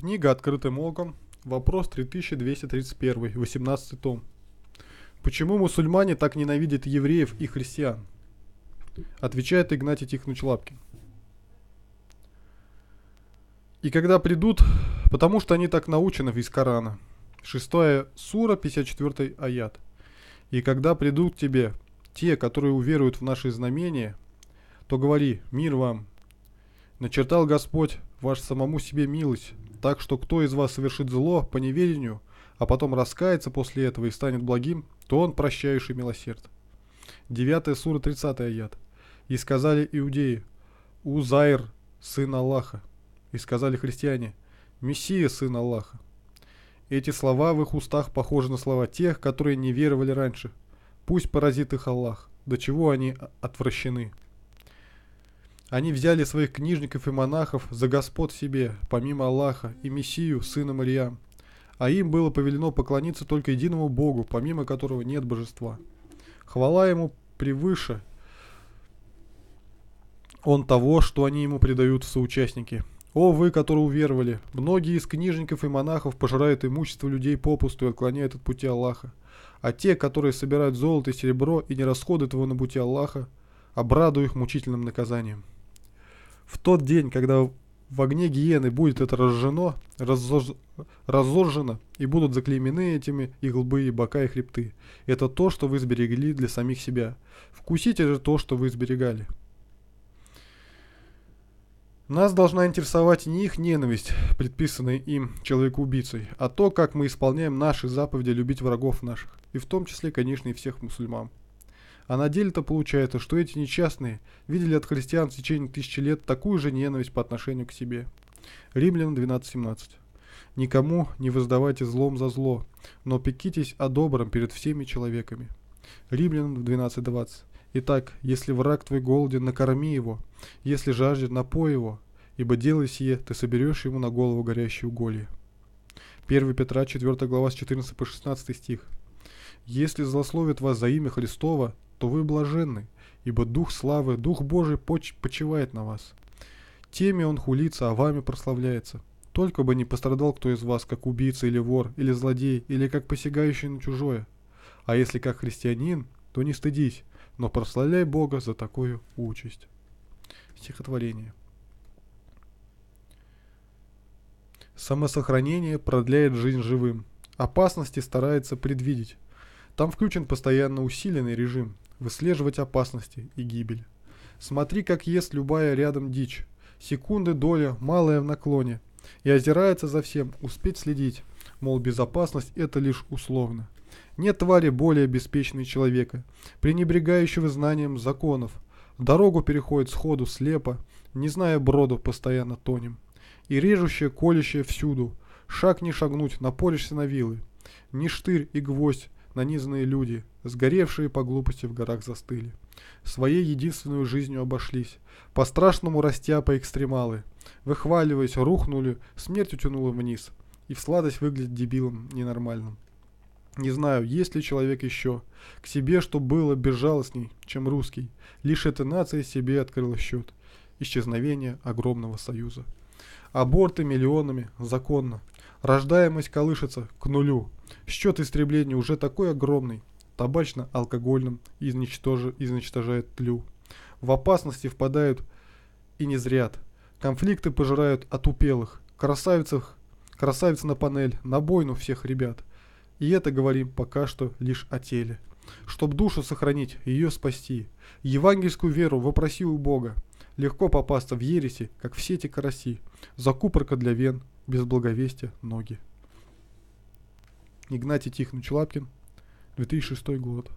Книга «Открытым оком», вопрос 3231, 18 том. Почему мусульмане так ненавидят евреев и христиан? Отвечает Игнатий Тихонович Лапкин. И когда придут, потому что они так научены из Корана. 6 сура, 54 аят. И когда придут тебе те, которые уверуют в наши знамения, то говори, мир вам, начертал Господь ваш самому себе милость, так что кто из вас совершит зло по неведению, а потом раскается после этого и станет благим, то он прощающий милосерд. 9 сура 30 аят. И сказали иудеи, Узаир, сын Аллаха. И сказали христиане, Мессия, сын Аллаха. Эти слова в их устах похожи на слова тех, которые не веровали раньше. Пусть поразит их Аллах, до чего они отвращены. Они взяли своих книжников и монахов за господ себе, помимо Аллаха, и Мессию, сына Мариям. А им было повелено поклониться только единому Богу, помимо которого нет божества. Хвала ему превыше он того, что они ему предают в соучастники. О, вы, которые уверовали! Многие из книжников и монахов пожирают имущество людей попусту и отклоняют от пути Аллаха. А те, которые собирают золото и серебро и не расходуют его на пути Аллаха, обрадуют их мучительным наказанием. В тот день, когда в огне гиены будет это разжено, разож... разожжено и будут заклеймены этими и лбы и бока и хребты. Это то, что вы сберегли для самих себя. Вкусите же то, что вы сберегали. Нас должна интересовать не их ненависть, предписанная им человеку-убийцей, а то, как мы исполняем наши заповеди любить врагов наших, и в том числе, конечно, и всех мусульман. А на деле-то получается, что эти несчастные видели от христиан в течение тысячи лет такую же ненависть по отношению к себе. Римлян 12.17 «Никому не воздавайте злом за зло, но пекитесь о добром перед всеми человеками». Римлян 12.20 Итак, если враг твой голоден, накорми его, если жаждет, напой его, ибо делай сие, ты соберешь ему на голову горящие уголья. 1 Петра 4 глава с 14 по 16 стих. «Если злословит вас за имя Христова, то вы блаженны, ибо Дух славы, Дух Божий почивает на вас. Теми он хулится, а вами прославляется. Только бы не пострадал кто из вас, как убийца или вор, или злодей, или как посягающий на чужое. А если как христианин, то не стыдись, но прославляй Бога за такую участь. Стихотворение. Самосохранение продляет жизнь живым. Опасности старается предвидеть. Там включен постоянно усиленный режим «Выслеживать опасности и гибель». Смотри, как ест любая рядом дичь. Секунды, доля, малая в наклоне. И озирается за всем, успеть следить. Мол, безопасность – это лишь условно. Нет твари более беспечной человека, пренебрегающего знанием законов. Дорогу переходит сходу слепо, не зная броду, постоянно тонем. И режущее, колющее всюду. Шаг не шагнуть, напоришься на вилы. Ни штырь и гвоздь, нанизанные люди, сгоревшие по глупости в горах застыли. Своей единственную жизнью обошлись, по-страшному растяпа по экстремалы. Выхваливаясь, рухнули, смерть утянула вниз. И в сладость выглядит дебилом ненормальным. Не знаю, есть ли человек еще. К себе, что было безжалостней, чем русский. Лишь эта нация себе открыла счет. Исчезновение огромного союза. Аборты миллионами, законно. Рождаемость колышется к нулю. Счет истребления уже такой огромный. Табачно-алкогольным изничтожи, изничтожает тлю. В опасности впадают и не зря. Конфликты пожирают отупелых. Красавицах, красавица на панель, на бойну всех ребят. И это говорим пока что лишь о теле. Чтоб душу сохранить, ее спасти. Евангельскую веру вопроси у Бога. Легко попасться в ереси, как все эти караси. Закупорка для вен – без благовестия ноги. Игнатий Тихонович Лапкин, 2006 год.